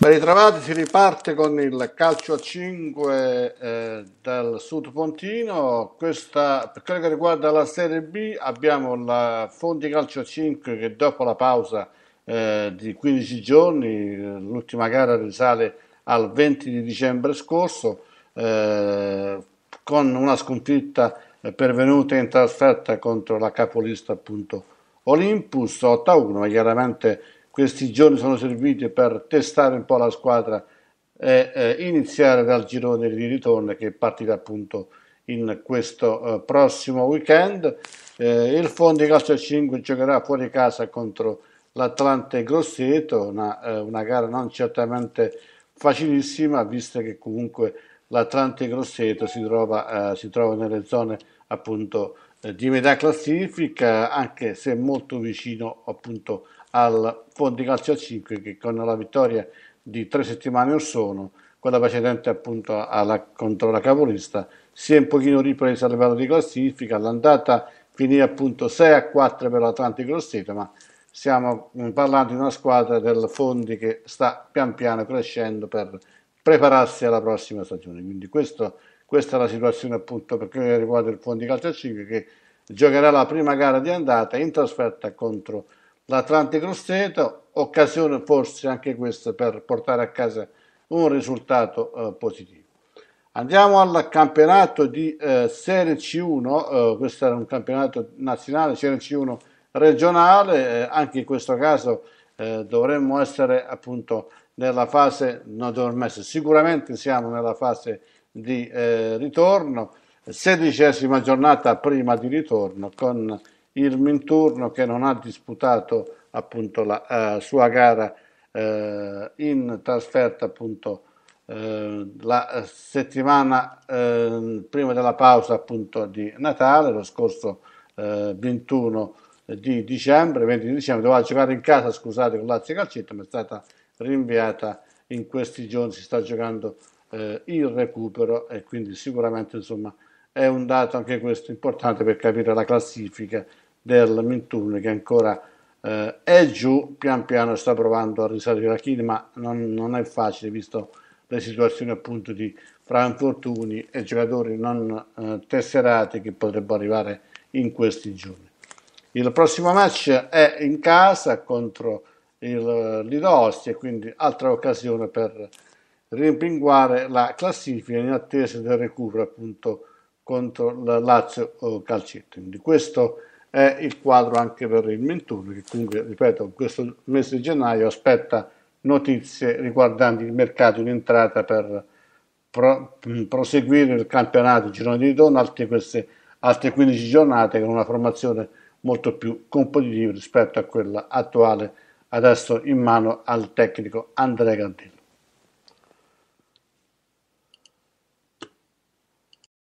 Ben ritrovati, si riparte con il calcio a 5 eh, del Sud Pontino. Questa, per quello che riguarda la Serie B abbiamo la Fondi Calcio a 5 che dopo la pausa eh, di 15 giorni, l'ultima gara risale al 20 di dicembre scorso, eh, con una sconfitta pervenuta in trasferta contro la capolista appunto Olympus 8-1, ma chiaramente questi giorni sono serviti per testare un po' la squadra e eh, iniziare dal girone di ritorno che partirà appunto in questo eh, prossimo weekend. Eh, il Fondi Calcio 5 giocherà fuori casa contro l'Atlante Grosseto, una, eh, una gara non certamente facilissima, visto che comunque l'Atlante Grosseto si trova, eh, si trova, nelle zone appunto eh, di metà classifica, anche se molto vicino appunto a al Fondi Calcio 5 che con la vittoria di tre settimane or sono, quella precedente appunto alla, contro la capolista, si è un pochino ripresa a livello di classifica, l'andata finì appunto 6 a 4 per l'Atlantico Rosseta, ma stiamo mm, parlando di una squadra del Fondi che sta pian piano crescendo per prepararsi alla prossima stagione. Quindi questo, questa è la situazione appunto per quello che riguarda il Fondi Calcio 5 che giocherà la prima gara di andata in trasferta contro l'Atlante Rosteto, occasione forse anche questa per portare a casa un risultato eh, positivo. Andiamo al campionato di eh, Serie C1, eh, questo era un campionato nazionale, Serie C1 regionale, eh, anche in questo caso eh, dovremmo essere appunto nella fase, non dovremmo essere, sicuramente siamo nella fase di eh, ritorno, sedicesima giornata prima di ritorno con il Minturno che non ha disputato appunto la eh, sua gara eh, in trasferta appunto eh, la settimana eh, prima della pausa appunto di Natale lo scorso 21 eh, di dicembre 20 di dicembre doveva giocare in casa scusate con Lazio Calcetto ma è stata rinviata in questi giorni si sta giocando eh, il recupero e quindi sicuramente insomma è un dato anche questo importante per capire la classifica del Mintun che ancora eh, è giù, pian piano sta provando a risalire la china, ma non, non, è facile visto le situazioni appunto di fra e giocatori non eh, tesserati che potrebbero arrivare in questi giorni. Il prossimo match è in casa contro il Lido Ostia, quindi altra occasione per rimpinguare la classifica in attesa del recupero appunto contro la Lazio eh, Calcetto. Quindi questo è il quadro anche per il 21 che comunque ripeto questo mese di gennaio aspetta notizie riguardanti il mercato in entrata per pro, proseguire il campionato il girone di ritorno altre, queste, altre 15 giornate con una formazione molto più competitiva rispetto a quella attuale adesso in mano al tecnico Andrea Gandini